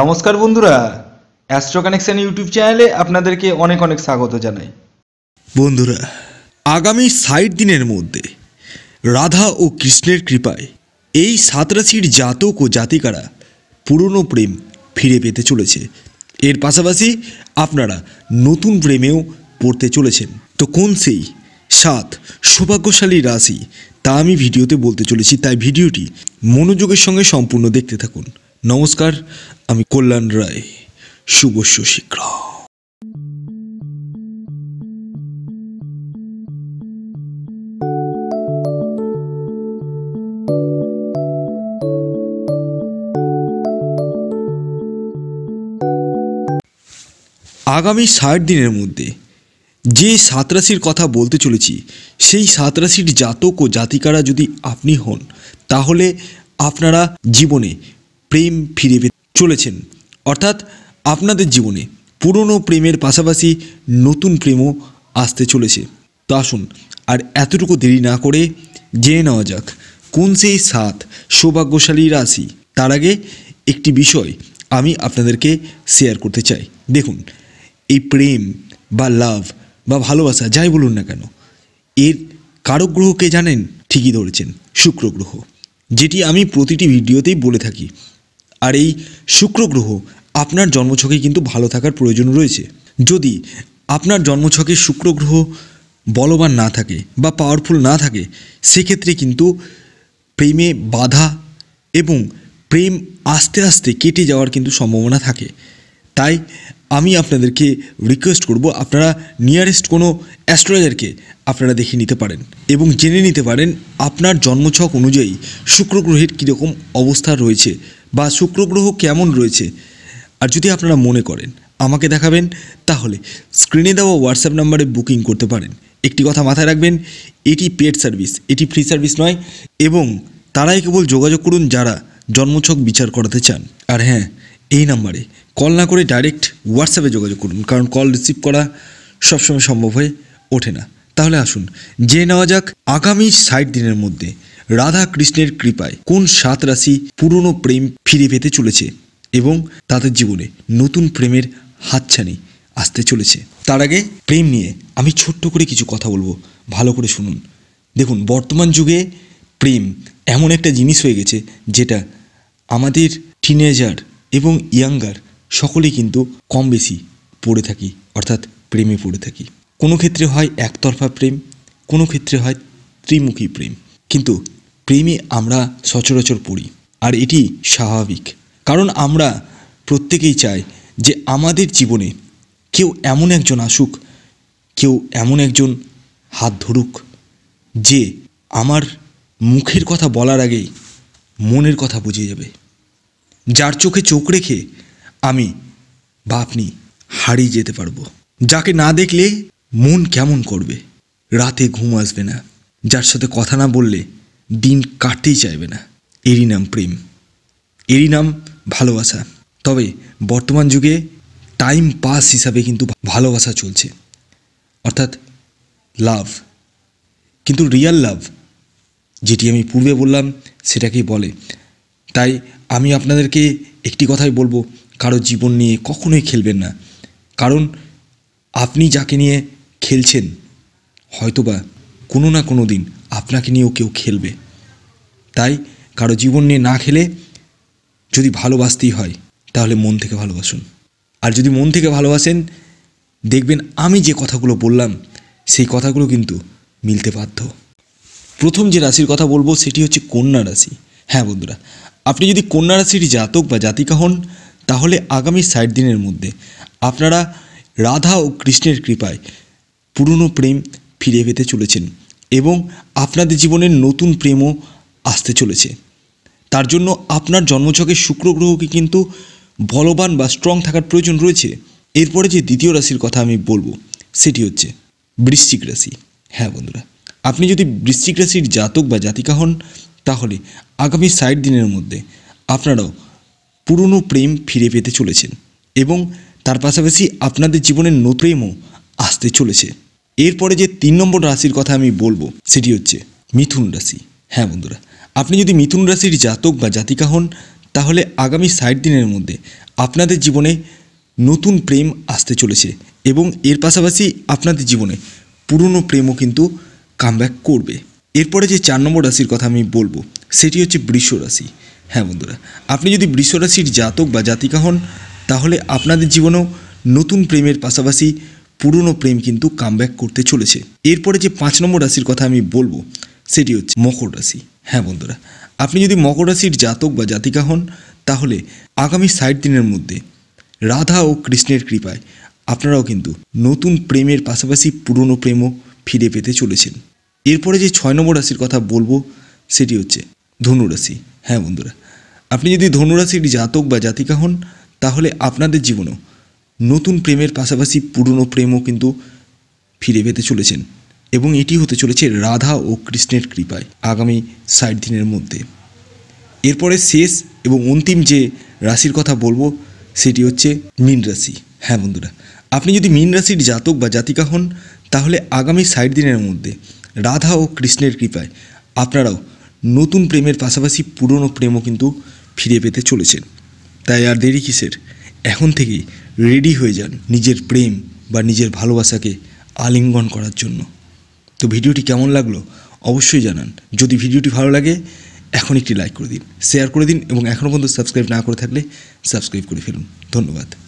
নমস্কার বন্ধুরা astro connection YouTube চ্যানেলে আপনাদেরকে অনেক অনেক স্বাগত জানাই বন্ধুরা আগামী ষাট দিনের মধ্যে রাধা ও কৃষ্ণের কৃপায় এই সাতরাশির জাতক ও জাতিকারা পুরনো প্রেম ফিরে পেতে চলেছে এর পাশাপাশি আপনারা নতুন প্রেমেও পড়তে চলেছেন তো কোন সেই সাত সৌভাগ্যশালী রাশি তা আমি ভিডিওতে বলতে চলেছি তাই ভিডিওটি মনোযোগের সঙ্গে সম্পূর্ণ দেখতে থাকুন নমস্কার আমি কল্যাণ রায় শুভ শশীঘ্র আগামী ষাট দিনের মধ্যে যে সাত রাশির কথা বলতে চলেছি সেই সাত রাশির জাতক ও জাতিকারা যদি আপনি হন তাহলে আপনারা জীবনে প্রেম ফিরে পেতে চলেছেন অর্থাৎ আপনাদের জীবনে পুরনো প্রেমের পাশাপাশি নতুন প্রেমও আসতে চলেছে তো আসুন আর এতটুকু দেরি না করে জেনে নেওয়া যাক কোন সেই সাত সৌভাগ্যশালী রাশি তার আগে একটি বিষয় আমি আপনাদেরকে শেয়ার করতে চাই দেখুন এই প্রেম বা লাভ বা ভালোবাসা যাই বলুন না কেন এর কারক গ্রহকে জানেন ঠিকই ধরেছেন শুক্র গ্রহ যেটি আমি প্রতিটি ভিডিওতেই বলে থাকি আর এই শুক্র গ্রহ আপনার জন্মছকে কিন্তু ভালো থাকার প্রয়োজন রয়েছে যদি আপনার জন্মছকে শুক্র গ্রহ বলবান না থাকে বা পাওয়ারফুল না থাকে সেক্ষেত্রে কিন্তু প্রেমে বাধা এবং প্রেম আস্তে আস্তে কেটে যাওয়ার কিন্তু সম্ভাবনা থাকে তাই আমি আপনাদেরকে রিকোয়েস্ট করব আপনারা নিয়ারেস্ট কোনো অ্যাস্ট্রোলজারকে আপনারা দেখে নিতে পারেন এবং জেনে নিতে পারেন আপনার জন্মছক অনুযায়ী শুক্র গ্রহের কীরকম অবস্থা রয়েছে বা শুক্র গ্রহ কেমন রয়েছে আর যদি আপনারা মনে করেন আমাকে দেখাবেন তাহলে স্ক্রিনে দেওয়া হোয়াটসঅ্যাপ নাম্বারে বুকিং করতে পারেন একটি কথা মাথায় রাখবেন এটি পেড সার্ভিস এটি ফ্রি সার্ভিস নয় এবং তারাই কেবল যোগাযোগ করুন যারা জন্মছক বিচার করাতে চান আর হ্যাঁ এই নাম্বারে কল না করে ডাইরেক্ট হোয়াটসঅ্যাপে যোগাযোগ করুন কারণ কল রিসিভ করা সবসময় সম্ভব হয়ে ওঠে না তাহলে আসুন জেনে নেওয়া যাক আগামী ষাট দিনের মধ্যে রাধা কৃষ্ণের কৃপায় কোন সাত রাশি পুরনো প্রেম ফিরে পেতে চলেছে এবং তাদের জীবনে নতুন প্রেমের হাতছানি আসতে চলেছে তার আগে প্রেম নিয়ে আমি ছোট্ট করে কিছু কথা বলবো ভালো করে শুনুন দেখুন বর্তমান যুগে প্রেম এমন একটা জিনিস হয়ে গেছে যেটা আমাদের টিনেজার এবং ইয়াঙ্গার সকলেই কিন্তু কম বেশি পড়ে থাকি অর্থাৎ প্রেমে পড়ে থাকি কোনো ক্ষেত্রে হয় একতরফা প্রেম কোনো ক্ষেত্রে হয় ত্রিমুখী প্রেম কিন্তু প্রেমে আমরা সচরাচর পড়ি আর এটি স্বাভাবিক কারণ আমরা প্রত্যেকেই চাই যে আমাদের জীবনে কেউ এমন একজন আসুক কেউ এমন একজন হাত ধরুক যে আমার মুখের কথা বলার আগেই মনের কথা বুঝে যাবে যার চোখে চোখ রেখে আমি বা আপনি হারিয়ে যেতে পারবো যাকে না দেখলে মন কেমন করবে রাতে ঘুম আসবে না যার সাথে কথা না বললে দিন কাটতেই চাইবে না এরই নাম প্রেম এরই নাম ভালোবাসা তবে বর্তমান যুগে টাইম পাস হিসাবে কিন্তু ভালোবাসা চলছে অর্থাৎ লাভ কিন্তু রিয়াল লাভ যেটি আমি পূর্বে বললাম সেটাকেই বলে তাই আমি আপনাদেরকে একটি কথাই বলবো কারো জীবন নিয়ে কখনোই খেলবেন না কারণ আপনি যাকে নিয়ে খেলছেন হয়তোবা কোনো না কোনো দিন আপনাকে নিয়েও কেউ খেলবে তাই কারো জীবন নিয়ে না খেলে যদি ভালোবাসতেই হয় তাহলে মন থেকে ভালোবাসুন আর যদি মন থেকে ভালোবাসেন দেখবেন আমি যে কথাগুলো বললাম সেই কথাগুলো কিন্তু মিলতে বাধ্য প্রথম যে রাশির কথা বলবো সেটি হচ্ছে কন্যা রাশি হ্যাঁ বন্ধুরা আপনি যদি কন্যা রাশির জাতক বা জাতিকা হন তাহলে আগামী ষাট দিনের মধ্যে আপনারা রাধা ও কৃষ্ণের কৃপায় পুরনো প্রেম ফিরে পেতে চলেছেন এবং আপনাদের জীবনের নতুন প্রেমও আসতে চলেছে তার জন্য আপনার জন্মছকে শুক্র গ্রহকে কিন্তু বলবান বা স্ট্রং থাকার প্রয়োজন রয়েছে এরপরে যে দ্বিতীয় রাশির কথা আমি বলবো সেটি হচ্ছে বৃশ্চিক রাশি হ্যাঁ বন্ধুরা আপনি যদি বৃশ্চিক রাশির জাতক বা জাতিকা হন তাহলে আগামী ষাট দিনের মধ্যে আপনারাও পুরনো প্রেম ফিরে পেতে চলেছেন এবং তার পাশাপাশি আপনাদের জীবনের নতুন প্রেমও আসতে চলেছে এরপরে যে তিন নম্বর রাশির কথা আমি বলবো সেটি হচ্ছে মিথুন রাশি হ্যাঁ বন্ধুরা আপনি যদি মিথুন রাশির জাতক বা জাতিকা হন তাহলে আগামী ষাট দিনের মধ্যে আপনাদের জীবনে নতুন প্রেম আসতে চলেছে এবং এর পাশাপাশি আপনাদের জীবনে পুরনো প্রেমও কিন্তু কামব্যাক করবে এরপরে যে চার নম্বর রাশির কথা আমি বলবো সেটি হচ্ছে বৃষ রাশি হ্যাঁ বন্ধুরা আপনি যদি বৃষ রাশির জাতক বা জাতিকা হন তাহলে আপনাদের জীবনেও নতুন প্রেমের পাশাপাশি পুরনো প্রেম কিন্তু কামব্যাক করতে চলেছে এরপরে যে পাঁচ নম্বর রাশির কথা আমি বলবো সেটি হচ্ছে মকর রাশি হ্যাঁ বন্ধুরা আপনি যদি মকর রাশির জাতক বা জাতিকা হন তাহলে আগামী ষাট দিনের মধ্যে রাধা ও কৃষ্ণের কৃপায় আপনারাও কিন্তু নতুন প্রেমের পাশাপাশি পুরনো প্রেমও ফিরে পেতে চলেছেন এরপরে যে ছয় নম্বর রাশির কথা বলবো সেটি হচ্ছে ধনুরাশি হ্যাঁ বন্ধুরা আপনি যদি ধনুরাশির জাতক বা জাতিকা হন তাহলে আপনাদের জীবনেও নতুন প্রেমের পাশাপাশি পুরনো প্রেমও কিন্তু ফিরে পেতে চলেছেন এবং এটি হতে চলেছে রাধা ও কৃষ্ণের কৃপায় আগামী ষাট দিনের মধ্যে এরপরে শেষ এবং অন্তিম যে রাশির কথা বলবো সেটি হচ্ছে মীন রাশি হ্যাঁ বন্ধুরা আপনি যদি মীন রাশির জাতক বা জাতিকা হন তাহলে আগামী ষাট দিনের মধ্যে রাধা ও কৃষ্ণের কৃপায় আপনারাও নতুন প্রেমের পাশাপাশি পুরনো প্রেমও কিন্তু ফিরে পেতে চলেছেন তাই আর দেরি কিসের এখন থেকেই রেডি হয়ে যান নিজের প্রেম বা নিজের ভালোবাসাকে আলিঙ্গন করার জন্য তো ভিডিওটি কেমন লাগলো অবশ্যই জানান যদি ভিডিওটি ভালো লাগে এখন একটি লাইক করে দিন শেয়ার করে দিন এবং এখনও পর্যন্ত সাবস্ক্রাইব না করে থাকলে সাবস্ক্রাইব করে ফেলুন ধন্যবাদ